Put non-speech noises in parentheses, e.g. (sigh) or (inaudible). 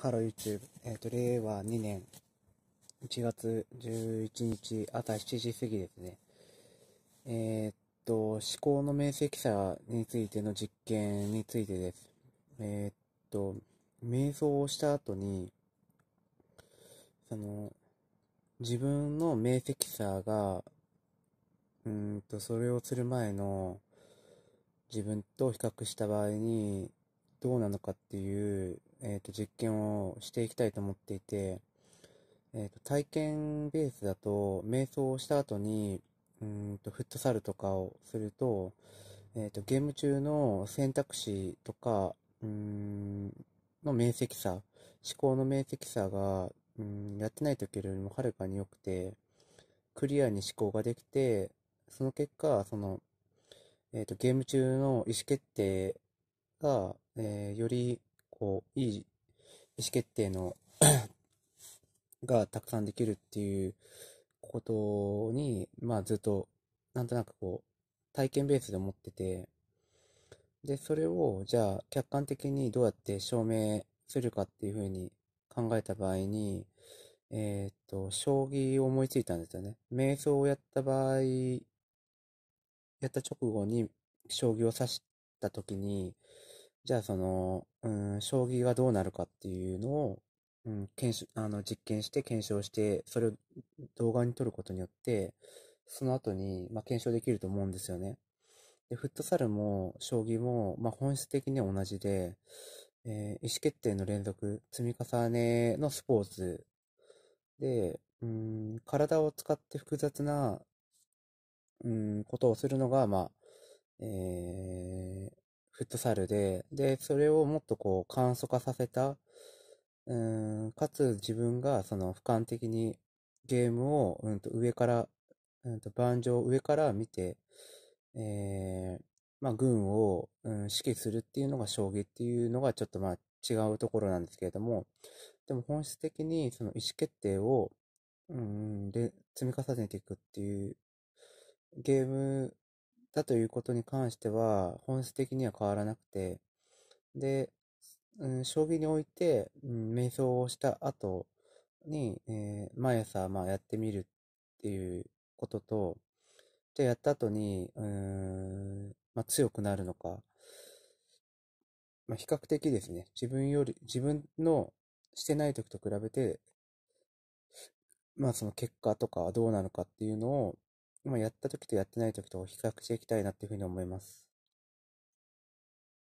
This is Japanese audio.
ハロー YouTube、えっ、ー、と、令和2年1月11日朝7時過ぎですね。えー、っと、思考の面積差についての実験についてです。えー、っと、瞑想をした後に、その、自分の面積差が、うんと、それをする前の自分と比較した場合に、どうなのかっていう、えっ、ー、と、実験をしていきたいと思っていて、えっ、ー、と、体験ベースだと、瞑想をした後に、うんと、フットサルとかをすると、えっ、ー、と、ゲーム中の選択肢とか、うんの面積差、思考の面積差が、うんやってない時よりもはるかに良くて、クリアに思考ができて、その結果、その、えっ、ー、と、ゲーム中の意思決定が、えー、より、こう、いい意思決定の (clears throat) がたくさんできるっていうことに、まあずっと、なんとなくこう、体験ベースで思ってて、で、それを、じゃあ、客観的にどうやって証明するかっていうふうに考えた場合に、えっ、と、将棋を思いついたんですよね。瞑想をやった場合、やった直後に将棋を指した時に、じゃあその、うん、将棋がどうなるかっていうのを、うん、検証あの実験して検証して、それを動画に撮ることによって、その後に、まあ、検証できると思うんですよね。で、フットサルも将棋も、まあ、本質的には同じで、えー、意思決定の連続、積み重ねのスポーツで、うん、体を使って複雑な、うん、ことをするのが、まあ、えー、フットサルで、で、それをもっとこう簡素化させた、うん、かつ自分がその俯瞰的にゲームを、うん、と上から、うん、と盤上上から見て、えー、まあ、軍を、うん、指揮するっていうのが将棋っていうのがちょっとまあ違うところなんですけれども、でも本質的にその意思決定を、うん、で積み重ねていくっていうゲームたということに関しては、本質的には変わらなくて、で、うん、将棋において、うん、瞑想をした後に、えー、毎朝、まあ、やってみるっていうことと、じゃあやった後に、うん、まあ、強くなるのか、まあ、比較的ですね、自分より、自分のしてない時と比べて、まあその結果とかはどうなのかっていうのを、今やった時とやってない時と比較していきたいなっていうふうに思います。